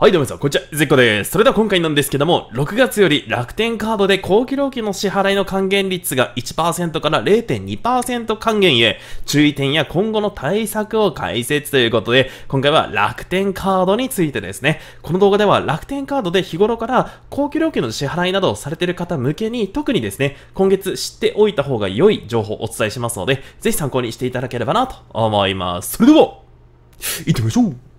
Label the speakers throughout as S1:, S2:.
S1: はい、どうもさん、こんにちは、ゼッコです。それでは今回なんですけども、6月より楽天カードで高期料金の支払いの還元率が1%から0.2%還元へ、注意点や今後の対策を解説ということで、今回は楽天カードについてですね。この動画では楽天カードで日頃から高期料金の支払いなどをされている方向けに、特にですね、今月知っておいた方が良い情報をお伝えしますので、ぜひ参考にしていただければなと思います。それでは、行ってみましょう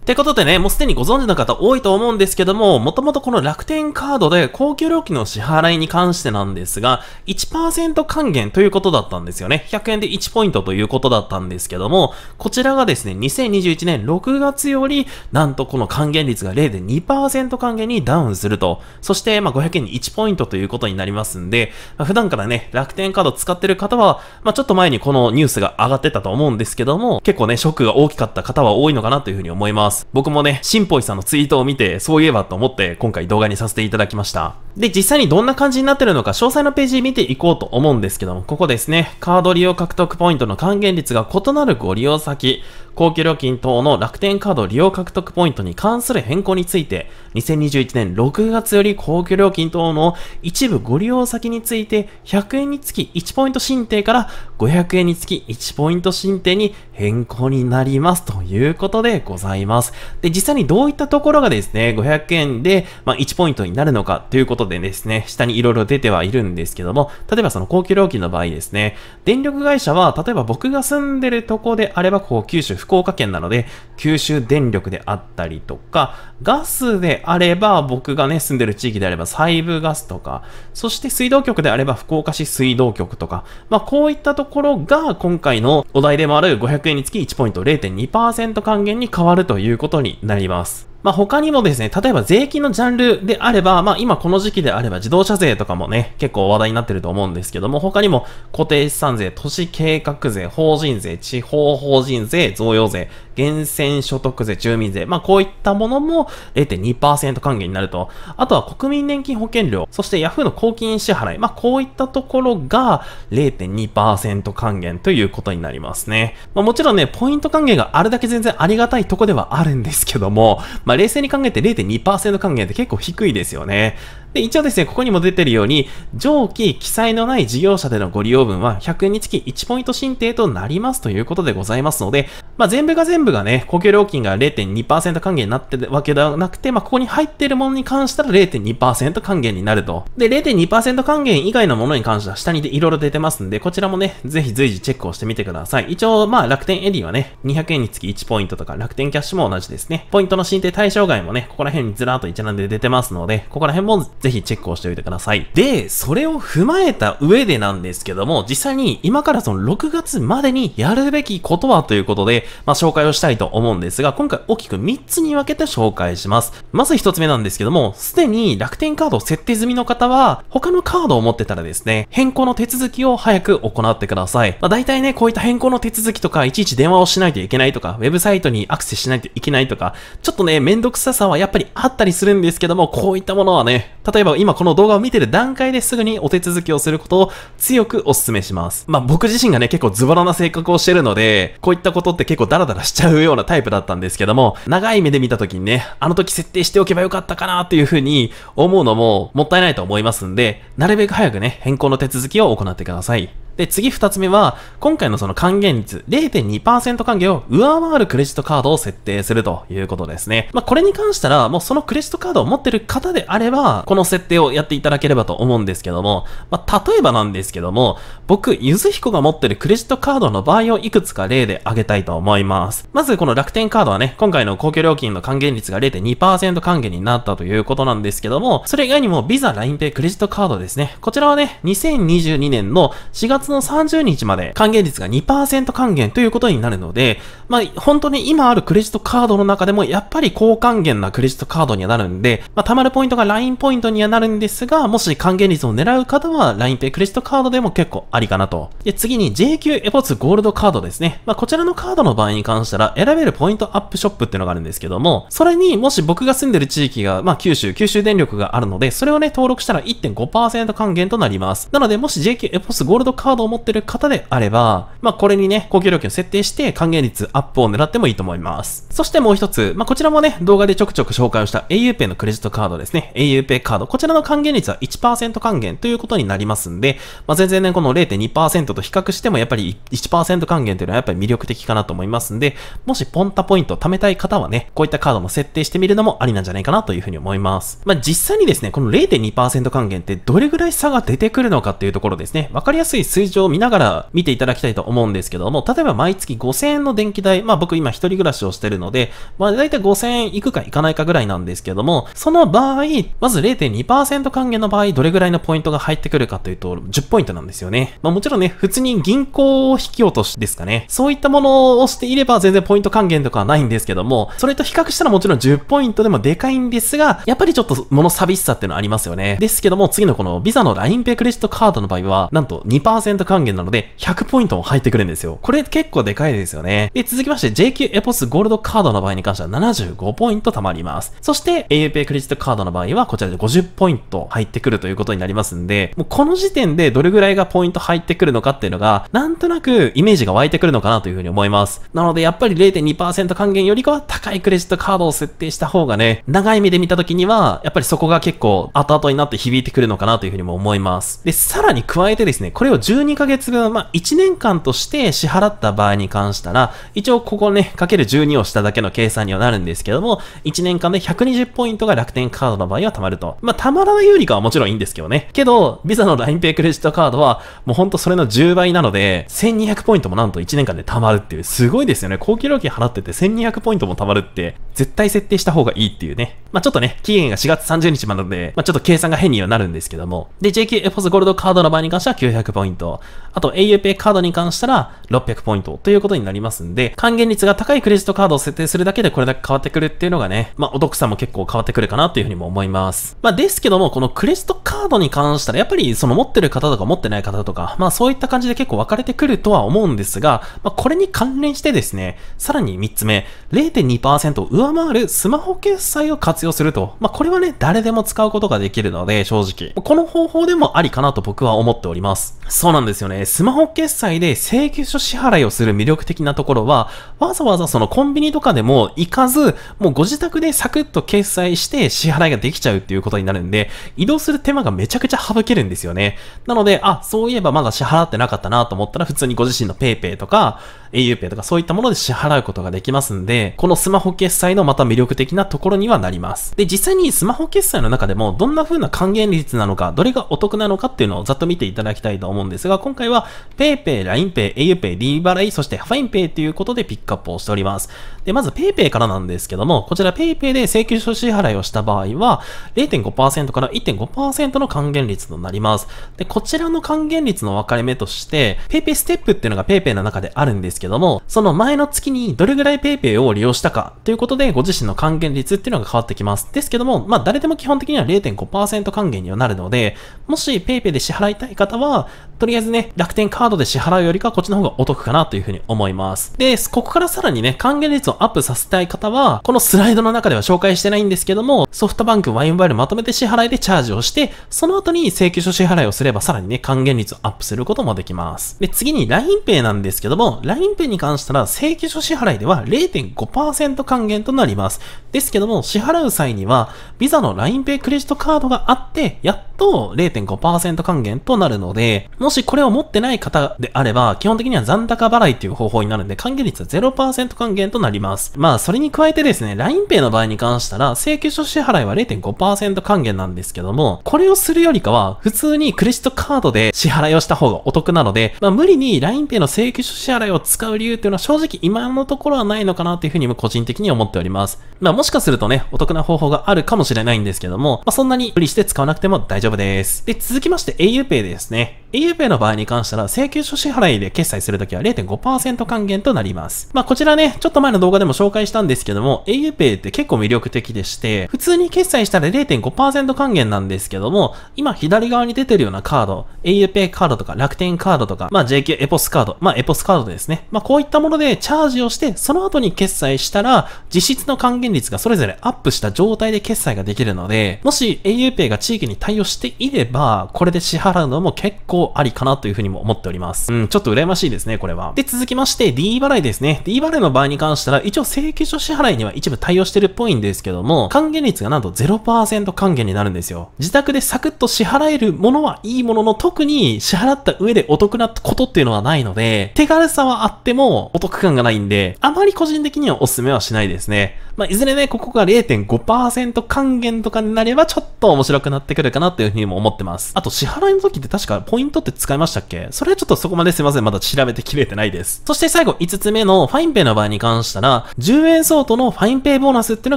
S1: ってことでね、もうすでにご存知の方多いと思うんですけども、もともとこの楽天カードで高級料金の支払いに関してなんですが、1%還元ということだったんですよね。100円で1ポイントということだったんですけども、こちらがですね、2021年6月より、なんとこの還元率が0.2%還元にダウンすると。そして、まあ、500円に1ポイントということになりますんで、まあ、普段からね、楽天カード使ってる方は、まあ、ちょっと前にこのニュースが上がってたと思うんですけども、結構ね、ショックが大きかった方は多いのかなというふうに思います。ます。僕もね、新ぽいさんのツイートを見て、そういえばと思って今回動画にさせていただきました。で、実際にどんな感じになってるのか、詳細のページ見ていこうと思うんですけども、ここですね、カード利用獲得ポイントの還元率が異なるご利用先、高級料金等の楽天カード利用獲得ポイントに関する変更について、2021年6月より高級料金等の一部ご利用先について、100円につき1ポイント申請から500円につき1ポイント申請に変更になりますということでございます。で、実際にどういったところがですね、500円で、まあ、1ポイントになるのかということでですね、下に色々出てはいるんですけども、例えばその高級料金の場合ですね、電力会社は、例えば僕が住んでるとこであれば、こう、九州、福福岡県なので、九州電力であったりとか、ガスであれば、僕がね、住んでる地域であれば、細部ガスとか、そして水道局であれば、福岡市水道局とか、まあ、こういったところが、今回のお題でもある500円につき1ポイント0.2%還元に変わるということになります。まあ、他にもですね、例えば税金のジャンルであれば、まあ、今この時期であれば自動車税とかもね、結構話題になってると思うんですけども、他にも固定資産税、都市計画税、法人税、地方法人税、贈与税、源泉所得税、住民税、まあ、こういったものも0.2%還元になると、あとは国民年金保険料、そして Yahoo の公金支払い、まあ、こういったところが0.2%還元ということになりますね。まあ、もちろんね、ポイント還元があるだけ全然ありがたいとこではあるんですけども、まあ、冷静に考えて0.2%還元って結構低いですよね。で、一応ですね、ここにも出てるように、上記記載のない事業者でのご利用分は100円につき1ポイント申請となりますということでございますので、まあ、全部が全部がね、公共料金が0.2%還元になってるわけではなくて、まあ、ここに入ってるものに関したら0.2%還元になると。で、0.2%還元以外のものに関しては下にいろいろ出てますんで、こちらもね、ぜひ随時チェックをしてみてください。一応、まあ、楽天エディはね、200円につき1ポイントとか、楽天キャッシュも同じですね。ポイントの申請対象外もね、ここら辺にずらーっと一覧で出てますので、ここら辺もぜひチェックをしておいてください。で、それを踏まえた上でなんですけども、実際に今からその6月までにやるべきことはということで、まあ、紹介をしたいと思うんですが、今回大きく3つに分けて紹介します。まず1つ目なんですけども、すでに楽天カード設定済みの方は、他のカードを持ってたらですね、変更の手続きを早く行ってください。まあ、大体ね、こういった変更の手続きとか、いちいち電話をしないといけないとか、ウェブサイトにアクセスしないといけないとか、ちょっとね、めんどくささはやっぱりあったりするんですけども、こういったものはね、例えば今この動画を見てる段階ですぐにお手続きをすることを強くお勧めします。まあ僕自身がね、結構ズボラな性格をしてるので、こういったことって結構ダラダラしちゃうようなタイプだったんですけども、長い目で見た時にね、あの時設定しておけばよかったかなっていうふうに思うのももったいないと思いますんで、なるべく早くね、変更の手続きを行ってください。で、次2つ目は、今回のその還元率0.2%還元を上回るクレジットカードを設定するということですね。まあ、これに関したら、もうそのクレジットカードを持ってる方であれば、この設定をやっていただければと思うんですけども、まあ、例えばなんですけども、僕、ゆずひこが持ってるクレジットカードの場合をいくつか例で挙げたいと思います。まず、この楽天カードはね、今回の公共料金の還元率が0.2%還元になったということなんですけども、それ以外にも Visa、ンペ n クレジットカードですね。こちらはね、2022年の4月月の30日まで還元率が2%還元ということになるので、まあ、本当に今あるクレジットカードの中でもやっぱり高還元なクレジットカードにはなるんで、まあ、貯まるポイントが LINE ポイントにはなるんですが、もし還元率を狙う方は LINEPay クレジットカードでも結構ありかなと。で、次に JQ エポツゴールドカードですね。まあ、こちらのカードの場合に関したら選べるポイントアップショップっていうのがあるんですけども、それにもし僕が住んでる地域が、まあ、九州、九州電力があるので、それをね、登録したら1.5%還元となります。なので、もし JQ エポスゴールドカードドを持ってる方であれば、まあ、これにね、高級料金を設定して還元率アップを狙ってもいいと思います。そしてもう一つ、まあ、こちらもね、動画でちょくちょく紹介をした auPay のクレジットカードですね。auPay カード。こちらの還元率は1%還元ということになりますんで、まあ、全然ね、この0.2%と比較してもやっぱり1%還元というのはやっぱり魅力的かなと思いますんで、もしポンタポイントを貯めたい方はね、こういったカードも設定してみるのもありなんじゃないかなというふうに思います。まあ、実際にですね、この0.2%還元ってどれぐらい差が出てくるのかっていうところですね、わかりやすい数数字を見ながら見ていただきたいと思うんですけども、例えば毎月5000円の電気代、まあ僕今一人暮らしをしてるので、まあ大体5000円いくかいかないかぐらいなんですけども、その場合、まず0.2%還元の場合、どれぐらいのポイントが入ってくるかというと、10ポイントなんですよね。まあもちろんね、普通に銀行を引き落としですかね。そういったものをしていれば全然ポイント還元とかはないんですけども、それと比較したらもちろん10ポイントでもでかいんですが、やっぱりちょっと物寂しさっていうのはありますよね。ですけども、次のこの Visa の LINEPay クレジットカードの場合は、なんと2% 100%還元なので、100ポイントも入ってくるんですよ。これ結構でかいですよね。で、続きまして JQ エポスゴールドカードの場合に関しては75ポイント貯まります。そして AUPay クレジットカードの場合はこちらで50ポイント入ってくるということになりますんで、もうこの時点でどれぐらいがポイント入ってくるのかっていうのが、なんとなくイメージが湧いてくるのかなというふうに思います。なのでやっぱり0.2%還元よりかは高いクレジットカードを設定した方がね、長い目で見た時には、やっぱりそこが結構後々になって響いてくるのかなというふうにも思います。で、さらに加えてですね、これを1 12ヶ月分、まあ、1年間として支払った場合に関したら、一応ここね、かける12をしただけの計算にはなるんですけども、1年間で120ポイントが楽天カードの場合は貯まると。まあ、貯まらないよりかはもちろんいいんですけどね。けど、ビザの l i n e イクレジットカードは、もうほんとそれの10倍なので、1200ポイントもなんと1年間で貯まるっていう、すごいですよね。高級料金払ってて1200ポイントも貯まるって、絶対設定した方がいいっていうね。まあ、ちょっとね、期限が4月30日までで、まあ、ちょっと計算が変にはなるんですけども。で、JQ エポスゴールドカードの場合に関しては900ポイント。あと auPay カードに関したら600ポイントということになりますんで、還元率が高いクレジットカードを設定するだけでこれだけ変わってくるっていうのがね、まあお得さも結構変わってくるかなというふうにも思います。まあですけども、このクレジットカードに関したらやっぱりその持ってる方とか持ってない方とか、まあそういった感じで結構分かれてくるとは思うんですが、まあこれに関連してですね、さらに3つ目、0.2%上回るスマホ決済を活用すると、まあこれはね、誰でも使うことができるので、正直。この方法でもありかなと僕は思っております。そうなんですよね。スマホ決済で請求書支払いをする魅力的なところは、わざわざそのコンビニとかでも行かず、もうご自宅でサクッと決済して支払いができちゃうっていうことになるんで、移動する手間がめちゃくちゃ省けるんですよね。なので、あ、そういえばまだ支払ってなかったなと思ったら、普通にご自身の PayPay とか、auPay とかそういったもので支払うことができますんで、このスマホ決済のまた魅力的なところにはなります。で、実際にスマホ決済の中でも、どんな風な還元率なのか、どれがお得なのかっていうのをざっと見ていただきたいと思うんですが、が、今回は PayPay、LINEPay、auPay、D 払い、そして FinePay ということでピックアップをしております。で、まず PayPay からなんですけども、こちら PayPay で請求書支払いをした場合は、0.5%から1.5%の還元率となります。で、こちらの還元率の分かれ目として、PayPay ステップっていうのが PayPay の中であるんですけども、その前の月にどれぐらい PayPay を利用したかということで、ご自身の還元率っていうのが変わってきます。ですけども、まあ、誰でも基本的には0.5%還元にはなるので、もし PayPay で支払いたい方は、とりあえずげずね、楽天カードで支払うよりかこっちの方がお得かなというふうに思います。で、ここからさらにね、還元率をアップさせたい方は、このスライドの中では紹介してないんですけども、ソフトバンクワインバイルまとめて支払いでチャージをして、その後に請求書支払いをすればさらにね、還元率をアップすることもできます。で、次に LINEPay なんですけども、LINEPay に関したら請求書支払いでは0.5%還元となります。ですけども、支払う際には、ビザの LINEPay クレジットカードがあって、やっと0.5%還元となるので、もしこれを持ってない方であれば、基本的には残高払いっていう方法になるんで、還元率は0%還元となります。まあ、それに加えてですね、LINEPay の場合に関したら、請求書支払いは0.5%還元なんですけども、これをするよりかは、普通にクレジットカードで支払いをした方がお得なので、まあ、無理に LINEPay の請求書支払いを使う理由っていうのは正直今のところはないのかなっていうふうにも個人的に思っております。まあ、もしかするとね、お得な方法があるかもしれないんですけども、まあ、そんなに無理して使わなくても大丈夫です。で、続きまして auPay ですね。auPay の場合に関しては、請求書支払いで決済するときは0.5%還元となります。まあ、こちらね、ちょっと前の動画でも紹介したんですけども、auPay って結構魅力的でして、普通に決済したら0.5%還元なんですけども、今左側に出てるようなカード、auPay カードとか楽天カードとか、まあ、JQ エポスカード、まあ、エポスカードですね。まあ、こういったものでチャージをして、その後に決済したら、実質の還元率がそれぞれアップした状態で決済ができるので、もし auPay が地域に対応していれば、これで支払うのも結構ありかかなというふうにも思っております。うん、ちょっと羨ましいですね、これは。で、続きまして、D 払いですね。D 払いの場合に関したら、一応請求書支払いには一部対応してるっぽいんですけども、還元率がなんと0%還元になるんですよ。自宅でサクッと支払えるものはいいものの、特に支払った上でお得なことっていうのはないので、手軽さはあってもお得感がないんで、あまり個人的にはお勧めはしないですね。まあ、いずれね、ここが0.5%還元とかになれば、ちょっと面白くなってくるかなというふうにも思ってます。あと、支払いの時って確かポイントって使使いましたっけそれはちょっとそこまですいません。まだ調べてきれてないです。そして最後、5つ目のファインペイの場合に関したら、10円相当のファインペイボーナスっていうの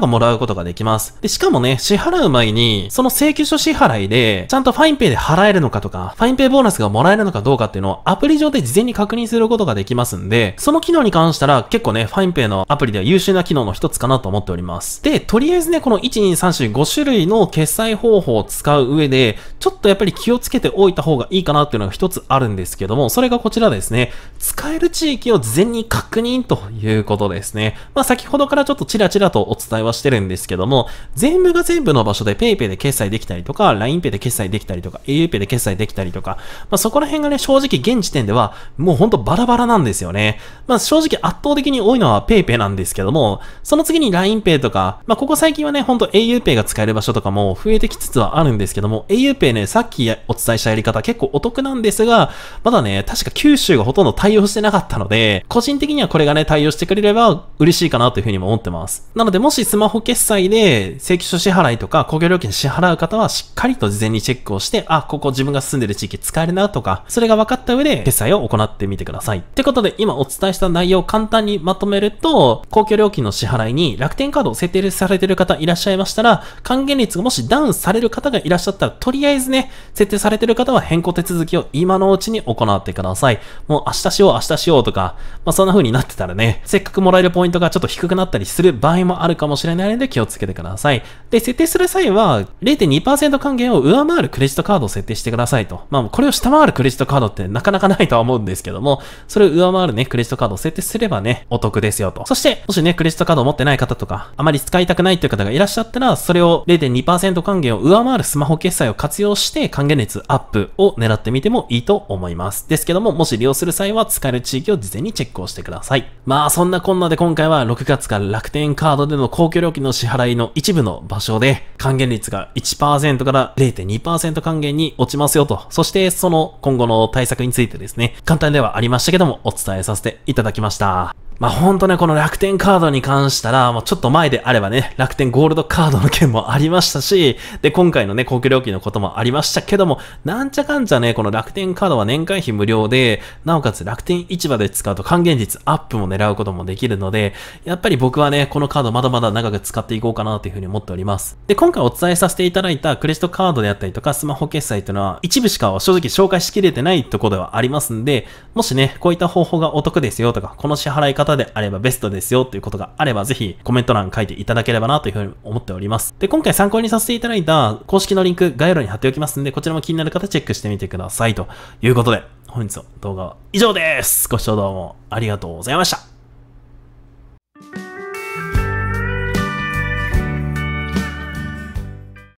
S1: がもらうことができます。で、しかもね、支払う前に、その請求書支払いで、ちゃんとファインペイで払えるのかとか、ファインペイボーナスがもらえるのかどうかっていうのをアプリ上で事前に確認することができますんで、その機能に関したら結構ね、ファインペイのアプリでは優秀な機能の一つかなと思っております。で、とりあえずね、この12345種類の決済方法を使う上で、ちょっとやっぱり気をつけておいた方がいいかなっていうのが一つあるんですけども、それがこちらですね。使える地域を事前に確認ということですね。まあ、先ほどからちょっとチラチラとお伝えはしてるんですけども、全部が全部の場所で PayPay で決済できたりとか、LINEPay で決済できたりとか、auPay で決済できたりとか、まあ、そこら辺がね、正直現時点では、もうほんとバラバラなんですよね。まあ、正直圧倒的に多いのは PayPay なんですけども、その次に LINEPay とか、まあ、ここ最近はね、ほんと auPay が使える場所とかも増えてきつつはあるんですけども、auPay ね、さっきお伝えしたやり方結構お得なんですですが、まだね、確か九州がほとんど対応してなかったので、個人的にはこれがね、対応してくれれば嬉しいかなというふうにも思ってます。なので、もしスマホ決済で請求書支払いとか、公共料金支払う方は、しっかりと事前にチェックをして、あ、ここ自分が住んでる地域使えるなとか、それが分かった上で決済を行ってみてください。ってことで、今お伝えした内容を簡単にまとめると、公共料金の支払いに楽天カードを設定されてる方いらっしゃいましたら、還元率がもしダウンされる方がいらっしゃったら、とりあえずね、設定されてる方は変更手続きをい今のうちに行ってください。もう明日しよう、明日しようとか、まあそんな風になってたらね、せっかくもらえるポイントがちょっと低くなったりする場合もあるかもしれないので気をつけてください。で、設定する際は0.2%還元を上回るクレジットカードを設定してくださいと。まあこれを下回るクレジットカードってなかなかないとは思うんですけども、それを上回るね、クレジットカードを設定すればね、お得ですよと。そして、もしね、クレジットカードを持ってない方とか、あまり使いたくないという方がいらっしゃったら、それを0.2%還元を上回るスマホ決済を活用して還元率アップを狙ってみてもいいと思います。ですけども、もし利用する際は使える地域を事前にチェックをしてください。まあ、そんなこんなで今回は6月から楽天カードでの公共料金の支払いの一部の場所で、還元率が1%から0.2%還元に落ちますよと、そしてその今後の対策についてですね、簡単ではありましたけども、お伝えさせていただきました。まあ、ほんとね、この楽天カードに関したら、もうちょっと前であればね、楽天ゴールドカードの件もありましたし、で、今回のね、公共料金のこともありましたけども、なんちゃかんちゃね、この楽天カードは年会費無料で、なおかつ楽天市場で使うと還元率アップも狙うこともできるので、やっぱり僕はね、このカードまだまだ長く使っていこうかなというふうに思っております。で、今回お伝えさせていただいたクレジットカードであったりとか、スマホ決済というのは、一部しか正直紹介しきれてないところではありますんで、もしね、こういった方法がお得ですよとか、この支払い方方であればベストですよということがあれば、ぜひコメント欄書いていただければなというふうに思っております。で、今回参考にさせていただいた公式のリンク概要欄に貼っておきますんで、こちらも気になる方チェックしてみてください。ということで、本日の動画は以上です。ご視聴どうもありがとうございました。